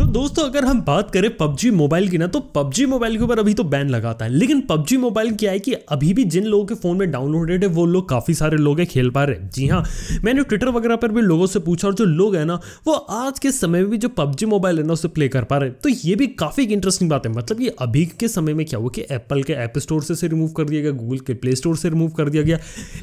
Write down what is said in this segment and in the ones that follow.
Tudo दोस्तों अगर हम बात करें पबजी मोबाइल की ना तो पबजी मोबाइल के ऊपर अभी तो बैन लगाता है लेकिन पबजी मोबाइल क्या है कि अभी भी जिन लोगों के फोन में डाउनलोडेड है वो लोग काफी सारे लोग हैं खेल पा रहे हैं जी हाँ मैंने ट्विटर वगैरह पर भी लोगों से पूछा और जो लोग है ना वो आज के समय में भी जो पबजी मोबाइल है ना उसे प्ले कर पा रहे तो ये भी काफी एक इंटरेस्टिंग बात है मतलब कि अभी के समय में क्या हुआ कि एप्पल के ऐप स्टोर से रिमूव कर दिया गया गूगल के प्ले स्टोर से रिमूव कर दिया गया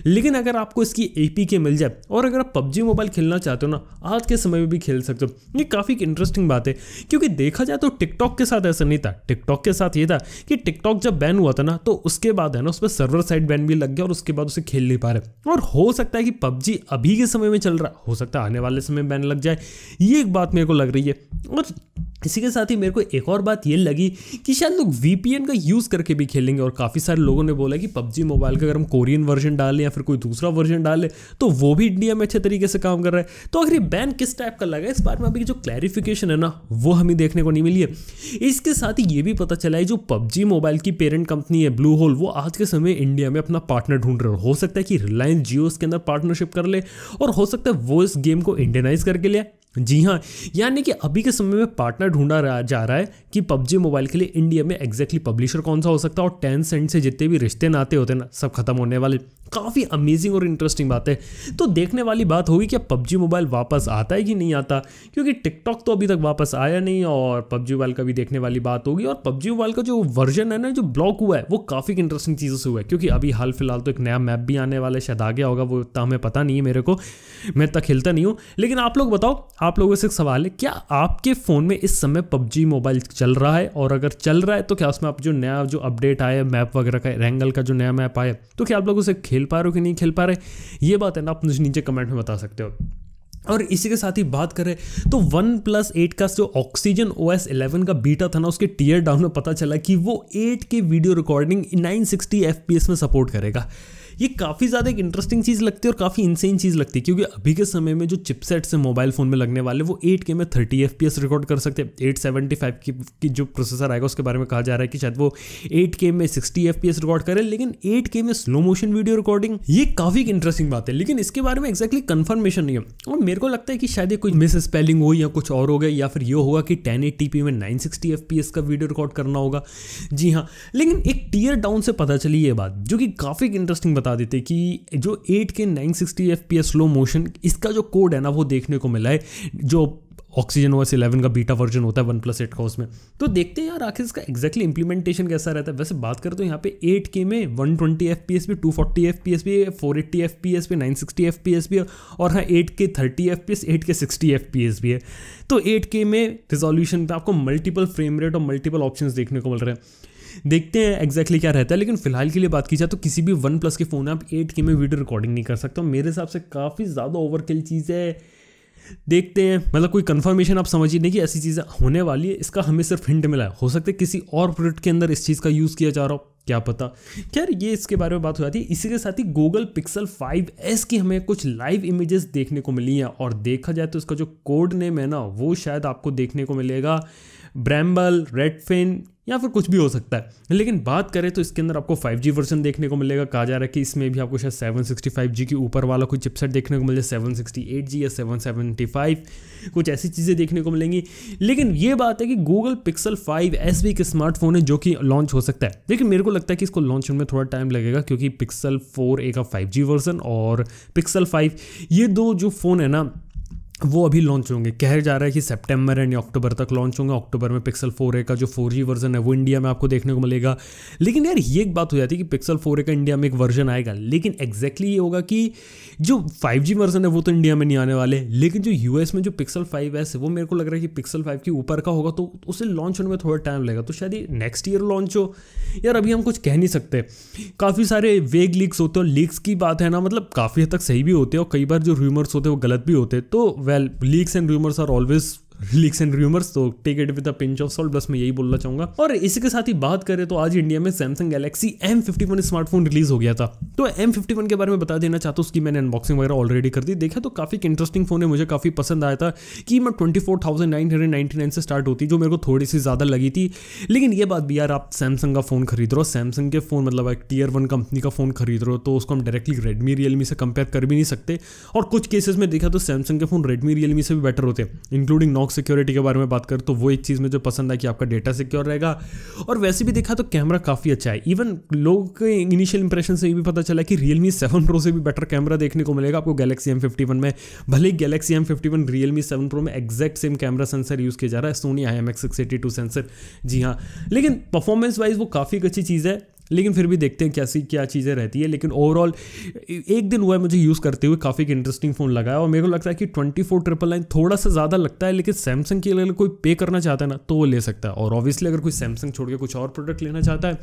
लेकिन अगर आपको इसकी ए मिल जाए और अगर आप पबजी मोबाइल खेलना चाहते हो ना आज के समय में भी खेल सकते हो ये काफी इंटरेस्टिंग बात है क्योंकि देखा जाए तो टिकटॉक के साथ ऐसा नहीं था टिकटॉक के साथ ये था कि टिकटॉक जब बैन हुआ था ना तो उसके बाद है ना उस पर सर्वर साइड बैन भी लग गया और उसके बाद उसे खेल नहीं पा रहे और हो सकता है कि पबजी अभी के समय में चल रहा हो सकता है आने वाले समय बैन लग जाए ये एक बात मेरे को लग रही है और इसी के साथ ही मेरे को एक और बात ये लगी कि शायद लोग वी का यूज़ करके भी खेलेंगे और काफ़ी सारे लोगों ने बोला कि पबजी मोबाइल का अगर हम कोरियन वर्जन डालें या फिर कोई दूसरा वर्जन डालें तो वो भी इंडिया में अच्छे तरीके से काम कर रहा है तो अगर ये बैन किस टाइप का लगा इस बारे में अभी जो क्लैरिफिकेशन है ना वो हमें देखने को नहीं मिली है इसके साथ ही ये भी पता चला है जो पबजी मोबाइल की पेरेंट कंपनी है ब्लू होल वो आज के समय इंडिया में अपना पार्टनर ढूंढ रहे हो सकता है कि रिलायंस जियो इसके अंदर पार्टनरशिप कर ले और हो सकता है वो इस गेम को इंडियनाइज करके ले जी हाँ यानी कि अभी के समय में पार्टनर ढूंढा जा रहा है कि पबजी मोबाइल के लिए इंडिया में एग्जैक्टली पब्लिशर कौन सा हो सकता है और टेन सेंट से जितने भी रिश्ते नाते होते हैं ना सब खत्म होने वाले काफ़ी अमेजिंग और इंटरेस्टिंग बात है तो देखने वाली बात होगी कि पबजी मोबाइल वापस आता है कि नहीं आता क्योंकि टिकटॉक तो अभी तक वापस आया नहीं और पबजी मोबाइल का भी देखने वाली बात होगी और पबजी मोबाइल का जो वर्जन है ना जो ब्लॉक हुआ है वो काफ़ी इंटरेस्टिंग चीज़ों से हुआ है क्योंकि अभी हाल फिलहाल तो एक नया मैप भी आने वाला है शायद आ गया होगा वो इतना हमें पता नहीं है मेरे को मैं इतना खेलता नहीं हूँ लेकिन आप लोग बताओ आप लोगों से एक सवाल है क्या आपके फ़ोन में इस समय पबजी मोबाइल चल रहा है और अगर चल रहा है तो क्या उसमें आप जो नया जो अपडेट आया मैप वगैरह का रेंगल का जो नया मैप आया तो क्या आप लोग उसे खेल खेल पा रहे हो कि नहीं खेल पा रहे ये बात है ना आप मुझे नीचे कमेंट में बता सकते हो और इसी के साथ ही बात करें तो वन प्लस एट का जो ऑक्सीजन ओ एस इलेवन का बीटा था ना उसके टीयर डाउन में पता चला कि वो eight K video recording nine sixty F P S में सपोर्ट करेगा ये काफ़ी ज़्यादा एक इंटरेस्टिंग चीज़ लगती है और काफ़ी इंसेन चीज़ लगती है क्योंकि अभी के समय में जो चिपसेट्स हैं मोबाइल फ़ोन में लगने वाले वो एट के में थर्टी एफ रिकॉर्ड कर सकते हैं एट सेवेंटी फाइव की जो प्रोसेसर आएगा उसके बारे में कहा जा रहा है कि शायद वो एट के में सिक्सटी एफ रिकॉर्ड करे लेकिन एट के में स्लो मोशन वीडियो रिकॉर्डिंग ये काफ़ी इंटरेस्टिंग बात है लेकिन इसके बारे में एक्जैक्टली कन्फर्मेशन नहीं है और मेरे को लगता है कि शायद ये कोई मिस स्पेलिंग हो या कुछ और हो गया या फिर ये होगा कि टेन एट में नाइन सिक्सटी का वीडियो रिकॉर्ड करना होगा जी हाँ लेकिन एक टीयर डाउन से पता चली ये बात जो कि काफ़ी इंटरेस्टिंग बता बता देते कि जो 8K 960 FPS स्लो मोशन इसका जो कोड है ना वो देखने को मिला है जो ऑक्सीजन एस इलेवन का बीटा वर्जन होता है वन प्लस एट का उसमें तो देखते हैं यार आखिर इसका एक्जैक्टली इंप्लीमेंटेशन कैसा रहता है वैसे बात करें तो यहाँ पे के में one twenty F P S भी पी एस भी पी एस भी पी एस भी है और हाँ eight K thirty F P S eight K sixty F P S भी है तो एट के में रिजोल्यूशन पर आपको मल्टीपल फ्रेम रेट और मल्टीपल ऑप्शन देखने को मिल रहे हैं देखते हैं एग्जैक्टली क्या रहता है लेकिन फिलहाल के लिए बात की जाए तो किसी भी वन प्लस के फ़ोन आप एट के में वीडियो रिकॉर्डिंग नहीं कर सकते मेरे हिसाब से काफ़ी ज़्यादा ओवरकिल चीज़ है देखते हैं मतलब कोई कंफर्मेशन आप समझिए नहीं कि ऐसी चीज़ें होने वाली है इसका हमें सिर्फ हिंट मिला है हो सकता है किसी और प्रोडक्ट के अंदर इस चीज़ का यूज़ किया जा रहा हो क्या पता खैर ये इसके बारे में बात हो जाती है इसी के साथ ही गूगल पिक्सल 5s की हमें कुछ लाइव इमेजेस देखने को मिली हैं और देखा जाए तो इसका जो कोड नेम है ना वो शायद आपको देखने को मिलेगा ब्रैम्बल रेडफिन या फिर कुछ भी हो सकता है लेकिन बात करें तो इसके अंदर आपको 5G वर्जन देखने को मिलेगा कहा जा रहा है कि इसमें भी आपको शायद 765G के ऊपर वाला कोई चिपसेट देखने को मिल जाए 768G या 775 कुछ ऐसी चीज़ें देखने को मिलेंगी लेकिन ये बात है कि गूगल पिक्सल 5s भी एक स्मार्टफोन है जो कि लॉन्च हो सकता है लेकिन मेरे को लगता है कि इसको लॉन्च होने में थोड़ा टाइम लगेगा क्योंकि पिक्सल फोर ए का फाइव वर्जन और पिक्सल फाइव ये दो जो फ़ोन है ना वो अभी लॉन्च होंगे कह जा रहा है कि सितंबर एंड अक्टूबर तक लॉन्च होंगे अक्टूबर में पिक्सल फोर का जो फोर जी वर्जन है वो इंडिया में आपको देखने को मिलेगा लेकिन यार ये एक बात हो जाती है कि पिक्सल फोर का इंडिया में एक वर्जन आएगा लेकिन एग्जैक्टली ये होगा कि जो फाइव जी वर्जन है वो तो इंडिया में नहीं आने वाले लेकिन जो यू में जो पिक्सल फाइव एस है वो मेरे को लग रहा है कि पिक्सल फाइव के ऊपर का होगा तो उसे लॉन्च होने में थोड़ा टाइम लगेगा तो शायद ये नेक्स्ट ईयर लॉन्च हो यार अभी हम कुछ कह नहीं सकते काफ़ी सारे वेग लीक्स होते हैं लीक्स की बात है ना मतलब काफ़ी हद तक सही भी होते हैं और कई बार जो र्यूमर्स होते हैं वो गलत भी होते हैं तो well leaks and rumors are always leaks and rumours तो take it with a pinch of salt बस मैं यही बोलना चाहूंगा और इसी के साथ ही बात करें तो आज इंडिया में Samsung Galaxy M fifty one smartphone release हो गया था तो एम फिफ्टी वन के बारे में बता देना चाहता हूँ उसकी मैंने अनबॉक्सिंग वगैरह ऑलरेडी कर दी देखा तो काफी इंटरेस्टिंग फोन है मुझे काफी पसंद आया था कि मैं twenty four thousand nine nine hundred ninety से स्टार्ट होती जो मेरे को थोड़ी सी ज़्यादा लगी थी लेकिन ये बात भी यार आप सैमसंग का फ़ोन खरीद रहे हो सैमसंग के फ़ोन मतलब एक टीयर वन कंपनी का फ़ोन खरीद रहे हो तो उसको हम डायरेक्टली रेडमी रियलमी से कंपेयर कर भी नहीं सकते और कुछ केसेस में देखा तो सैमसंग के फ़ोन रेडमी रियलमी से भी बेटर होते हैं इंक्लूडिंग नॉक लॉक सिक्योरिटी के बारे में बात करें तो वो एक चीज़ में जो पसंद है कि आपका डेटा सिक्योर रहेगा और वैसे भी देखा तो कैमरा काफ़ी अच्छा है इवन लोगों के इनिशियल इंप्रेशन से ये भी पता चला कि रियलमी सेवन प्रो से भी बेटर कैमरा देखने को मिलेगा आपको गैलेक्सी एम फिफ्टी वन में भले ही Galaxy M fifty one Realme seven pro में exact same camera sensor use किया जा रहा है Sony I M X six eighty two sensor जी हाँ लेकिन परफॉर्मेंस वाइज वो काफ़ी अच्छी चीज़ है लेकिन फिर भी देखते हैं कैसी क्या चीज़ें रहती है लेकिन ओवरऑल एक दिन हुआ है मुझे यूज़ करते हुए काफ़ी इंटरेस्टिंग फ़ोन लगा है और मेरे को लगता है कि ट्वेंटी फोर ट्रिपल नाइन थोड़ा सा ज़्यादा लगता है लेकिन सैमसंग के लिए कोई पे करना चाहता है ना तो वो ले सकता है और ऑब्वियसली अगर कोई सैमसंग छोड़ के कुछ और प्रोडक्ट लेना चाहता है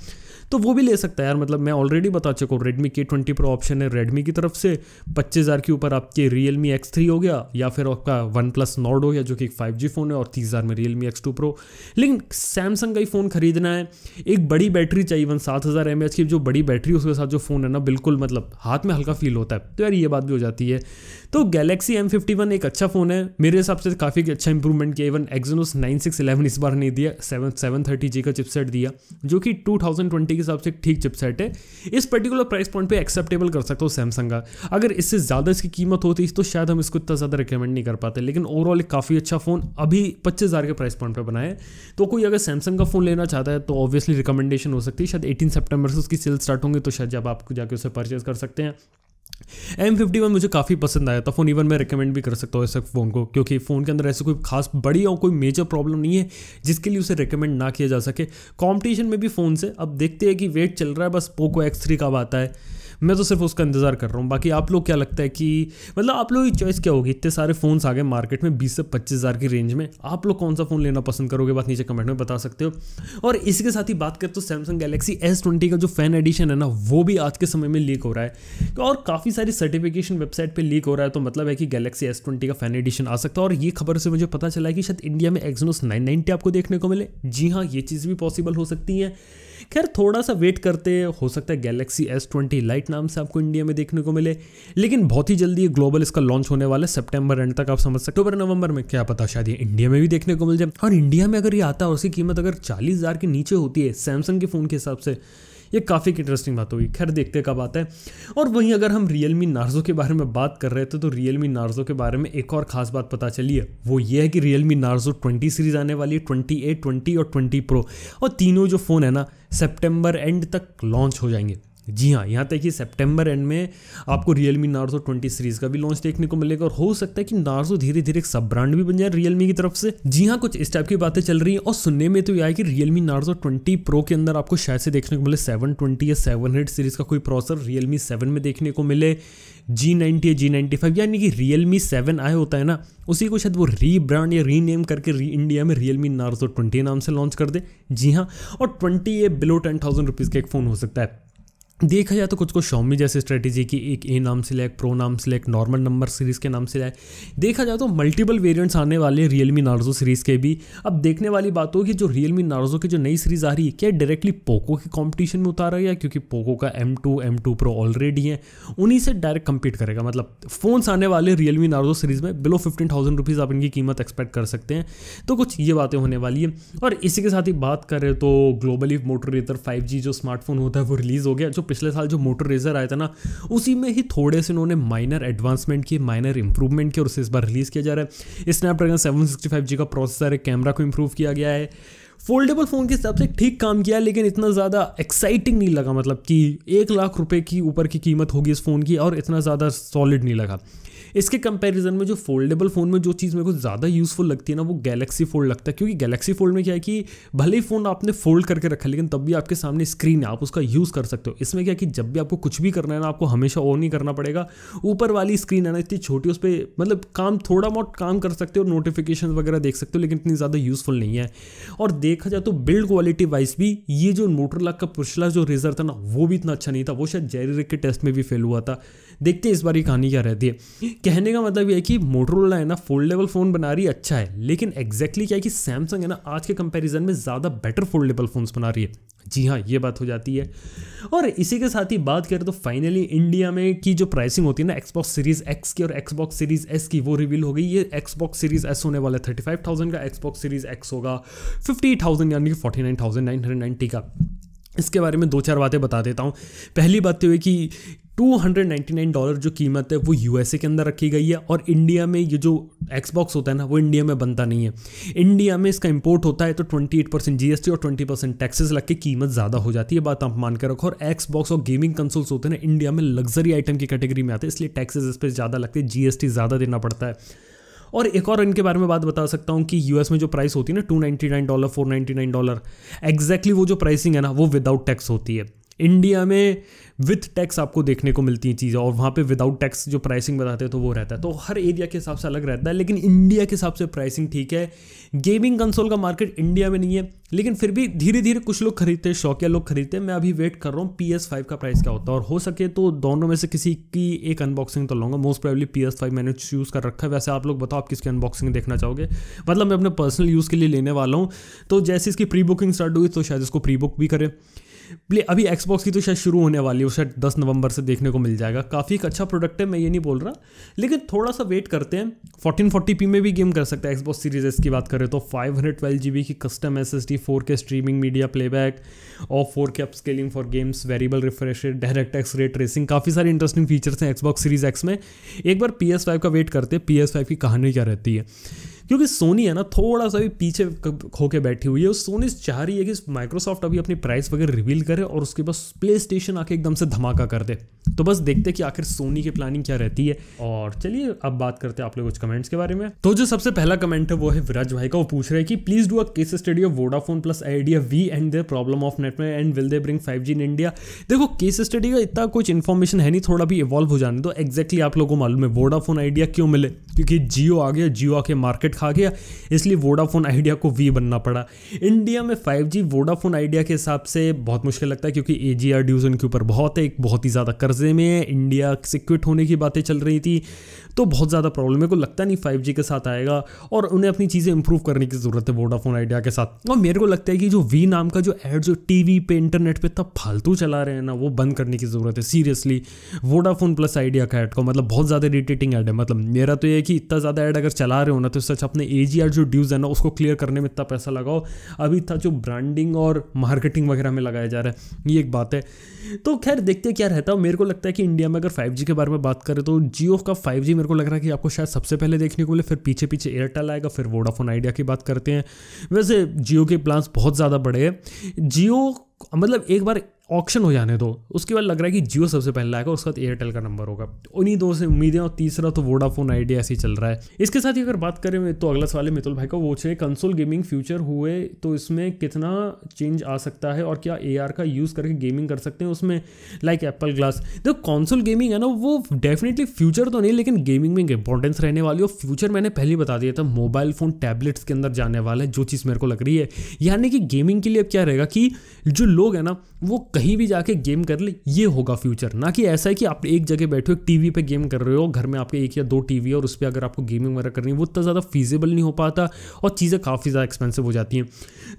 तो वो भी ले सकता है यार मतलब मैं ऑलरेडी बता चुका हूँ Redmi K twenty pro option है रेडमी की तरफ से पच्चीस हज़ार के ऊपर आपके रियल मी एक्स थ्री हो गया या फिर आपका वन प्लस नॉड हो गया जो कि एक फाइव जी फ़ोन है और तीस हज़ार में Realme X two pro लेकिन सैमसंग का ही फ़ोन खरीदना है एक बड़ी बैटरी चाहिए वन सात हज़ार एम की जो बड़ी बैटरी उसके साथ जो फ़ोन है ना बिल्कुल मतलब हाथ में हल्का फील होता है तो यार ये बात भी हो जाती है तो गैलेक्सी एम एक अच्छा फ़ोन है मेरे हिसाब से काफ़ी अच्छा इंप्रूवमेंट किया इवन एक्जनोस नाइन इस बार नहीं दिया सेवन सेवन थर्टी जी का चिपसेट दिया जो कि टू के हिसाब से ठीक चिपसेट है इस पर्टिकुलर प्राइस पॉइंट पर एक्सेप्टेबल कर सकता हूँ सैमसंग का अगर इससे ज़्यादा इसकी कीमत होती तो शायद हम इसको इतना ज़्यादा रिकमेंड नहीं कर पाते लेकिन ओवरऑल एक काफ़ी अच्छा फ़ोन अभी पच्चीस हज़ार के प्राइस पॉइंट पर बनाए तो कोई अगर सैमसंग का फ़ोन लेना चाहता है तो ऑब्वियसली रिकमेंडेशन हो सकती है शायद एटीन सितंबर से उसकी सेल स्टार्ट होंगी तो शायद जब आप जाके उसे परचेज कर सकते हैं एम फिफ्टी वन मुझे काफ़ी पसंद आया था फ़ोन इवन मैं रिकमेंड भी कर सकता हूँ ऐसे फ़ोन को क्योंकि फ़ोन के अंदर ऐसी कोई खास बड़ी और कोई मेजर प्रॉब्लम नहीं है जिसके लिए उसे रिकमेंड ना किया जा सके कॉम्पिटिशन में भी फ़ोन से अब देखते हैं कि वेट चल रहा है बस पोको एक्स थ्री कब आता है मैं तो सिर्फ उसका इंतज़ार कर रहा हूँ बाकी आप लोग क्या लगता है कि मतलब आप लोग की चॉइस क्या होगी इतने सारे फ़ोन्स आ गए मार्केट में बीस से पच्चीस हज़ार की रेंज में आप लोग कौन सा फ़ोन लेना पसंद करोगे बात नीचे कमेंट में बता सकते हो और इसी के साथ ही बात करें तो सैमसंग गैलेक्सी एस ट्वेंटी का जो फैन एडिशन है ना वो भी आज के समय में लीक हो रहा है तो और काफ़ी सारी सर्टिफिकेशन वेबसाइट पर लीक हो रहा है तो मतलब है कि गैलेक्सी एस ट्वेंटी का फैन एडिशन आ सकता है और ये खबर से मुझे पता चला है कि शायद इंडिया में एक्सनोस नाइन आपको देखने को मिले जी हाँ ये चीज़ भी पॉसिबल हो सकती है खैर थोड़ा सा वेट करते हो सकता है गैलेक्सी एस ट्वेंटी लाइट नाम से आपको इंडिया में देखने को मिले लेकिन बहुत ही जल्दी ग्लोबल इसका लॉन्च होने वाला है सेप्टेम्बर एंड तक आप समझ सकते अक्टूबर नवंबर में क्या पता शायद ये इंडिया में भी देखने को मिल जाए और इंडिया में अगर ये आता है उसकी कीमत अगर चालीस के नीचे होती है सैमसंग के फ़ोन के हिसाब से ये काफ़ी इंटरेस्टिंग बात होगी खैर देखते कब आता है और वहीं अगर हम रियल मी नार्जो के बारे में बात कर रहे थे तो रियल मी नार्जो के बारे में एक और खास बात पता चली है वो ये है कि Realme Narzo twenty series आने वाली है ट्वेंटी एट ट्वेंटी और ट्वेंटी प्रो और तीनों जो फ़ोन है ना सेप्टेम्बर एंड तक लॉन्च हो जाएंगे जी हाँ यहाँ तक कि सितंबर एंड में आपको Realme Narzo twenty series का भी लॉन्च देखने को मिलेगा और हो सकता है कि नार्सो धीरे धीरे एक सब ब्रांड भी बन जाए रियल की तरफ से जी हाँ कुछ इस टाइप की बातें चल रही हैं और सुनने में तो यह है कि Realme Narzo twenty pro के अंदर आपको शायद से देखने को मिले सेवन ट्वेंटी या सेवन हंड्रेड सीरीज़ का कोई प्रोसेसर रियल मी सेवन में देखने को मिले जी नाइन्टी या जी नाइन्टी फाइव यानी कि रियल मी सेवन आया होता है ना उसी को शायद वो रीब्रांड या रीनेम करके री इंडिया में रियल मी नार्सो ट्वेंटी नाम से लॉन्च कर दे जी हाँ और ट्वेंटी ये बिलो टेन थाउजेंड रुपीज़ का एक फ़ोन हो सकता है देखा जाए तो कुछ को शॉमी जैसे स्ट्रेटेजी की एक ए नाम से लैक प्रो नाम से लैक नॉर्मल नंबर सीरीज़ के नाम से लैक देखा जाए तो मल्टीपल वेरिएंट्स आने वाले रियलमी नार्जो सीरीज़ के भी अब देखने वाली बात होगी जो रियल मी नार्जो की जो नई सीरीज़ आ रही है क्या डायरेक्टली पोको के कॉम्पिटिशन में उतारा गया क्योंकि पोको का M two M two pro already है उन्हीं से डायरेक्ट कम्पीट करेगा मतलब फ़ोन्स आने वाले रियलमी नार्जो सीरीज़ में बिलो फिफ्टीन थाउजेंड रुपीज़ आप इनकी कीमत एक्सपेक्ट कर सकते हैं तो कुछ ये बातें होने वाली है और इसी के साथ ही बात करें तो ग्लोबली मोटोरेटर फाइव जो स्मार्टफोन होता है वो रिलीज़ हो गया जो पिछले साल जो मोटर रेजर आया था ना उसी में ही थोड़े से उन्होंने माइनर एडवांसमेंट किए माइनर इंप्रूवमेंट किए और उसे इस बार रिलीज़ किया जा रहा है स्नैपड्रैगन सेवन का प्रोसेसर है कैमरा को इम्प्रूव किया गया है फोल्डेबल फ़ोन के हिसाब से ठीक काम किया लेकिन इतना ज़्यादा एक्साइटिंग नहीं लगा मतलब कि एक लाख रुपए की ऊपर की कीमत होगी इस फ़ोन की और इतना ज़्यादा सॉलिड नहीं लगा इसके कंपैरिजन में जो फोल्डेबल फ़ोन में जो चीज़ मेरे को ज़्यादा यूज़फुल लगती है ना वो गैलेक्सी फोल्ड लगता है क्योंकि गैलेक्सी फोल्ड में क्या है कि भले ही फ़ोन आपने फोल्ड करके रखा लेकिन तब भी आपके सामने स्क्रीन है आप उसका यूज़ कर सकते हो इसमें क्या है कि जब भी आपको कुछ भी करना है ना आपको हमेशा ऑन ही करना पड़ेगा ऊपर वाली स्क्रीन है ना इतनी छोटी उस पर मतलब काम थोड़ा बहुत काम कर सकते हो नोटिफिकेशन वगैरह देख सकते हो लेकिन इतनी ज़्यादा यूज़फुल नहीं है और देखा जाए तो बिल्ड क्वालिटी वाइज भी ये जो मोटरला का पुछला जो रेज़र था ना वो भी इतना अच्छा नहीं था वो शायद जेरी रिक के टेस्ट में भी फेल हुआ था देखते हैं इस बार ये कहानी क्या रहती है कहने का मतलब ये है कि मोटरोला है ना फोल्डेबल फ़ोन बना रही है अच्छा है लेकिन एग्जैक्टली क्या है कि सैमसंग है ना आज के कंपेरिजन में ज़्यादा बेटर फोल्डेबल फ़ोन्स बना रही है जी हाँ ये बात हो जाती है और इसी के साथ ही बात करें तो फाइनली इंडिया में की जो प्राइसिंग होती है ना एक्सबॉक्स सीरीज एक्स की और एक्सबॉक्स सीरीज एस की वो रिवील हो गई ये एक्सबॉक्स सीरीज एस होने वाला है थर्टी फाइव थाउजेंड का एक्सबॉक्स सीरीज एक्स होगा फिफ्टी थाउजेंड यानी कि forty nine thousand nine hundred ninety का इसके बारे में दो चार बातें बता देता हूँ पहली बात तो ये कि 299 जो कीमत है वो यूएसए के अंदर रखी गई है और इंडिया में ये जो एक्सबॉक्स होता है ना वो इंडिया में बनता नहीं है इंडिया में इसका इंपोर्ट होता है तो 28 परसेंट जीएसटी और 20 परसेंट टैक्सेस लग के कीमत ज़्यादा हो जाती है बात आप मान कर रखो और एक्सबॉक्स और गेमिंग कंसोल्स होते हैं ना इंडिया में लग्जरी आइटम की कैटेगरी में आते हैं इसलिए टैक्सेस इस पर ज़्यादा लगते हैं जीएसटी ज़्यादा देना पड़ता है और एक और इनके बारे में बात बता सकता हूँ कि यूएस में जो प्राइस होती है ना two dollar four dollar exactly वो जो प्राइसिंग है ना वो विदाउट टैक्स होती है इंडिया में विथ टैक्स आपको देखने को मिलती हैं चीज़ें और वहाँ पे विदाउट टैक्स जो प्राइसिंग बताते हैं तो वो रहता है तो हर एरिया के हिसाब से अलग रहता है लेकिन इंडिया के हिसाब से प्राइसिंग ठीक है गेमिंग कंसोल का मार्केट इंडिया में नहीं है लेकिन फिर भी धीरे धीरे कुछ लोग खरीदते हैं शौकिया लोग खरीदते हैं मैं अभी वेट कर रहा हूँ पी एस फाइव का प्राइस क्या होता है और हो सके तो दोनों में से किसी की एक अनबॉक्सिंग तो लूँगा most probably P S five मैंने चूज़ कर रखा है वैसे आप लोग बताओ आप किसकी अनबॉक्सिंग देखना चाहोगे मतलब मैं अपने पर्सनल यूज़ के लिए लेने वाला हूँ तो जैसे इसकी प्री बुकिंग स्टार्ट हुई तो शायद इसको प्री बुक भी करें प्ले अभी एक्सबॉक्स की तो शायद शुरू होने वाली है शायद दस नवंबर से देखने को मिल जाएगा काफ़ी एक अच्छा प्रोडक्ट है मैं ये नहीं बोल रहा लेकिन थोड़ा सा वेट करते हैं फोर्टीन फोर्टी पी में भी गेम कर सकता है एक्सबॉक्स सीरीज एस की बात करें तो five hundred twelve G B की custom S S D four K streaming media playback और four K upscaling for games variable refresh rate DirectX ray tracing काफ़ी सारे इंटरेस्टिंग फीचर्स हैं Xbox series X में एक बार P S five का wait करते हैं पी एस फाइव की कहानी क्या रहती है क्योंकि सोनी है ना थोड़ा सा भी पीछे होके बैठी हुई है और सोनी चाह रही है कि माइक्रोसॉफ्ट अभी अपनी प्राइस वगैरह रिवील करे और उसके पास प्ले स्टेशन आके एकदम से धमाका कर दे तो बस देखते कि आखिर सोनी की प्लानिंग क्या रहती है और चलिए अब बात करते हैं आप लोग कुछ कमेंट्स के बारे में तो जो सबसे पहला कमेंट है वो है विराज भाई का वो पूछ रहे हैं कि please do a case study of Vodafone plus Idea Vi and their problem of network and will they bring five G in India देखो केस स्टडी का इतना कुछ इन्फॉर्मेशन है नहीं थोड़ा भी इवॉल्व हो जाने तो एक्जैक्टली आप लोगों को मालूम है वोडाफोन आइडिया क्यों मिले क्योंकि जियो आ गया जियो आके मार्केट मार्केट खा गया इसलिए वोडाफोन आइडिया को वी बनना पड़ा इंडिया में फाइव जी वोडाफोन आइडिया के हिसाब से बहुत मुश्किल लगता है क्योंकि ए जी आर ड्यूज उनके ऊपर बहुत है एक बहुत ही ज़्यादा कर्जे में है इंडिया से क्विट होने की बातें चल रही थी तो बहुत ज़्यादा प्रॉब्लम मेरे को लगता नहीं फाइव के साथ आएगा और उन्हें अपनी चीज़ें इंप्रूव करने की ज़रूरत है वोडाफोन आइडिया के साथ और मेरे को लगता है कि जो वी नाम का जो एड जो टीवी पे इंटरनेट पे इतना फालतू चला रहे हैं ना वो बंद करने की ज़रूरत है सीरियसली वोडाफोन प्लस आइडिया का एड को मतलब बहुत ज़्यादा इरीटेटिंग एड है मतलब मेरा तो ये कि इतना ज़्यादा एड अगर चला रहे हो ना तो इससे अच्छा अपने ए जो ड्यूज है ना उसको क्लियर करने में इतना पैसा लगाओ अभी था जो ब्रांडिंग और मार्केटिंग वगैरह में लगाया जा रहा है ये एक बात है तो खैर देखते क्या रहता है मेरे को लगता है कि इंडिया में अगर फाइव के बारे में बात करें तो जियो का फाइव मेरे को लग रहा है कि आपको शायद सबसे पहले देखने को मिले फिर पीछे पीछे एयरटेल आएगा फिर वोडाफोन आइडिया की बात करते हैं वैसे जियो के प्लान्स बहुत ज़्यादा बड़े हैं जियो मतलब एक बार ऑप्शन हो जाने दो उसके बाद लग रहा है कि जियो सबसे पहले आएगा उसके बाद एयरटेल का नंबर होगा उन्हीं दो से उम्मीदें और तीसरा तो वोडाफोन आइडिया ऐसे ही चल रहा है इसके साथ ही अगर बात करें तो अगला सवाल है मितुल भाई का वो छे कंसोल गेमिंग फ्यूचर हुए तो इसमें कितना चेंज आ सकता है और क्या ए का यूज़ करके गेमिंग कर सकते हैं उसमें लाइक एप्पल ग्लास जो कॉन्सोल गेमिंग है ना वो डेफिनेटली फ्यूचर तो नहीं लेकिन गेमिंग में इंपॉर्टेंस रहने वाली और फ्यूचर मैंने पहले बता दिया था मोबाइल फ़ोन टैबलेट्स के अंदर जाने वाला है जो चीज़ मेरे को लग रही है यानी कि गेमिंग के लिए अब क्या रहेगा कि जो लोग हैं ना वो कहीं भी जाके गेम कर ले ये होगा फ्यूचर ना कि ऐसा है कि आप एक जगह बैठे हो टीवी पे गेम कर रहे हो घर में आपके एक या दो टीवी है और उस पर अगर आपको गेमिंग वगैरह करनी है वो इतना ज़्यादा फीजेबल नहीं हो पाता और चीज़ें काफ़ी ज़्यादा एक्सपेंसिव हो जाती हैं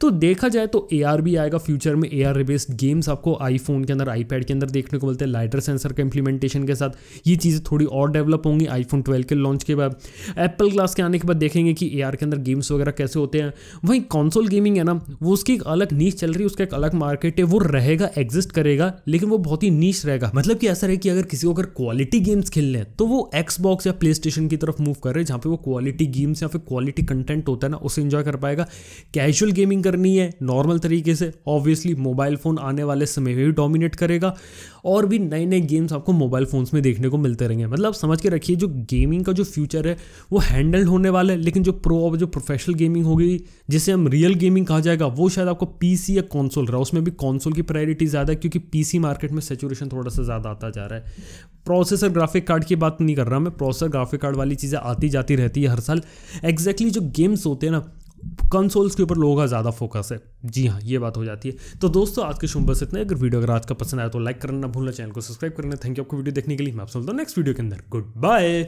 तो देखा जाए तो ए भी आएगा फ्यूचर में ए आर बेस्ड गेम्स आपको आईफोन के अंदर आईपैड के अंदर देखने को मिलते हैं लाइटर सेंसर के इंप्लीमेंटेशन के साथ ये चीज़ें थोड़ी और डेवलप होंगी आईफोन ट्वेल्व के लॉन्च के बाद एप्पल ग्लास के आने के बाद देखेंगे कि ए के अंदर गेम्स वगैरह कैसे होते हैं वहीं कॉन्सोल गेमिंग है ना वो उसकी एक अलग नीच चल रही है उसका एक अलग मार्केट है वो रहेगा एग्जिस्ट करेगा लेकिन वो बहुत ही नीच रहेगा मतलब कि ऐसा है कि अगर किसी को अगर क्वालिटी गेम्स खेलने हैं तो वो एक्सबॉक्स या प्ले की तरफ मूव कर रहे हैं जहाँ पे वो क्वालिटी गेम्स या फिर क्वालिटी कंटेंट होता है ना उसे इंजॉय कर पाएगा कैजुअल गेमिंग करनी है नॉर्मल तरीके से ऑब्वियसली मोबाइल फ़ोन आने वाले समय में भी डोमिनेट करेगा और भी नए नए गेम्स आपको मोबाइल फ़ोन्स में देखने को मिलते रहेंगे मतलब समझ के रखिए जो गेमिंग का जो फ्यूचर है वो हैंडल्ड होने वाला है लेकिन जो प्रो और जो प्रोफेशनल गेमिंग होगी जिसे हम रियल गेमिंग कहा जाएगा वो शायद आपको पीसी या कॉन्सोल रहा उसमें भी कॉन्सोल की प्रायोरिटीज़ ज़्यादा क्योंकि पीसी मार्केट में सेचुरेशन थोड़ा सा ज़्यादा आता जा रहा है प्रोसेसर ग्राफिक कार्ड की बात नहीं कर रहा मैं प्रोसेसर ग्राफिक कार्ड वाली चीज़ें आती जाती रहती है हर साल एग्जैक्टली exactly जो गेम्स होते हैं ना कंसोल्स के ऊपर लोगों का ज़्यादा फोकस है जी हाँ ये बात हो जाती है तो दोस्तों आज के शुभ बस इतना अगर वीडियो अगर आज का पसंद आया तो लाइक करना भूलना चैनल को सब्सक्राइब करना थैंक यू आपको वीडियो देखने के लिए मैं आप सुनता हूँ नेक्स्ट वीडियो के अंदर गुड बाय